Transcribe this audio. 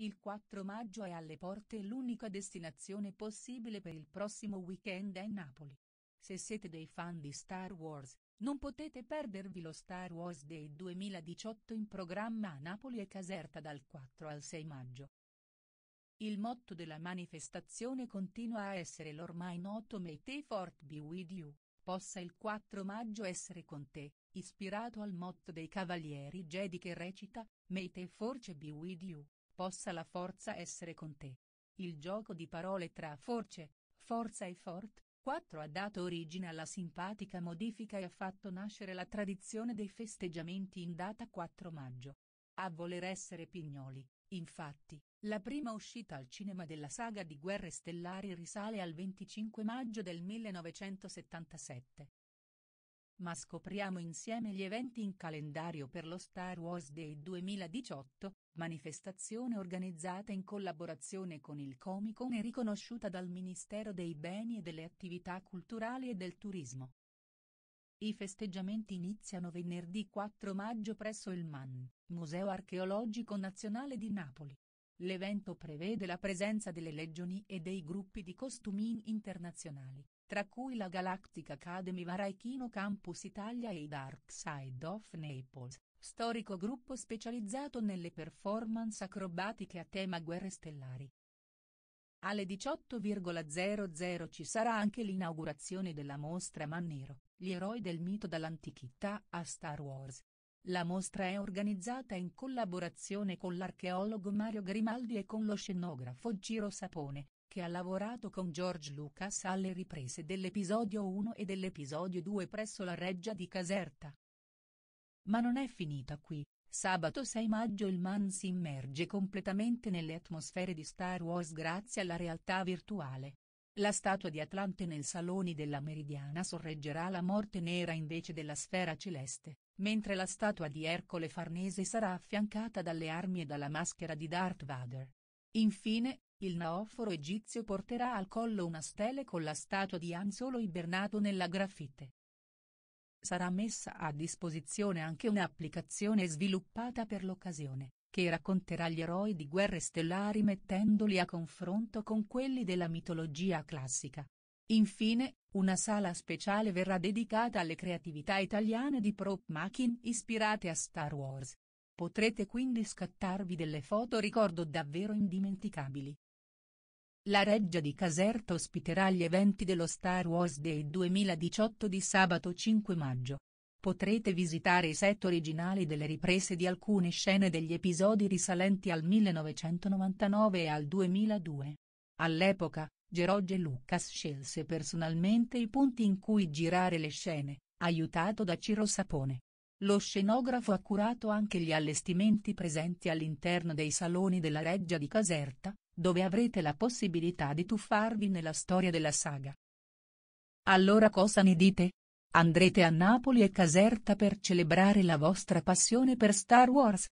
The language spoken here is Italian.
Il 4 maggio è alle porte e l'unica destinazione possibile per il prossimo weekend è Napoli. Se siete dei fan di Star Wars, non potete perdervi lo Star Wars Day 2018 in programma a Napoli e Caserta dal 4 al 6 maggio. Il motto della manifestazione continua a essere l'ormai noto May Te Fort Be With You, possa il 4 maggio essere con te, ispirato al motto dei Cavalieri Jedi che recita, May Te Force Be With You, possa la forza essere con te. Il gioco di parole tra force, forza e fort, 4 ha dato origine alla simpatica modifica e ha fatto nascere la tradizione dei festeggiamenti in data 4 maggio. A voler essere Pignoli, infatti, la prima uscita al cinema della saga di Guerre Stellari risale al 25 maggio del 1977, ma scopriamo insieme gli eventi in calendario per lo Star Wars Day 2018, manifestazione organizzata in collaborazione con il Comic Con e riconosciuta dal Ministero dei Beni e delle Attività Culturali e del Turismo. I festeggiamenti iniziano venerdì 4 maggio presso il MAN, Museo Archeologico Nazionale di Napoli. L'evento prevede la presenza delle legioni e dei gruppi di costumini internazionali, tra cui la Galactic Academy Varaichino Campus Italia e i Dark Side of Naples, storico gruppo specializzato nelle performance acrobatiche a tema guerre stellari. Alle 18.00 ci sarà anche l'inaugurazione della mostra Mannero, gli eroi del mito dall'antichità a Star Wars. La mostra è organizzata in collaborazione con l'archeologo Mario Grimaldi e con lo scenografo Giro Sapone, che ha lavorato con George Lucas alle riprese dell'episodio 1 e dell'episodio 2 presso la reggia di Caserta. Ma non è finita qui, sabato 6 maggio il man si immerge completamente nelle atmosfere di Star Wars grazie alla realtà virtuale. La statua di Atlante nel Saloni della Meridiana sorreggerà la morte nera invece della sfera celeste, mentre la statua di Ercole Farnese sarà affiancata dalle armi e dalla maschera di Darth Vader. Infine, il naoforo egizio porterà al collo una stele con la statua di Anzolo ibernato nella graffite. Sarà messa a disposizione anche un'applicazione sviluppata per l'occasione, che racconterà gli eroi di guerre stellari mettendoli a confronto con quelli della mitologia classica. Infine, una sala speciale verrà dedicata alle creatività italiane di prop making ispirate a Star Wars. Potrete quindi scattarvi delle foto ricordo davvero indimenticabili. La Reggia di Caserta ospiterà gli eventi dello Star Wars Day 2018 di sabato 5 maggio. Potrete visitare i set originali delle riprese di alcune scene degli episodi risalenti al 1999 e al 2002. All'epoca, George Lucas scelse personalmente i punti in cui girare le scene, aiutato da Ciro Sapone. Lo scenografo ha curato anche gli allestimenti presenti all'interno dei saloni della Reggia di Caserta, dove avrete la possibilità di tuffarvi nella storia della saga. Allora cosa ne dite? Andrete a Napoli e Caserta per celebrare la vostra passione per Star Wars?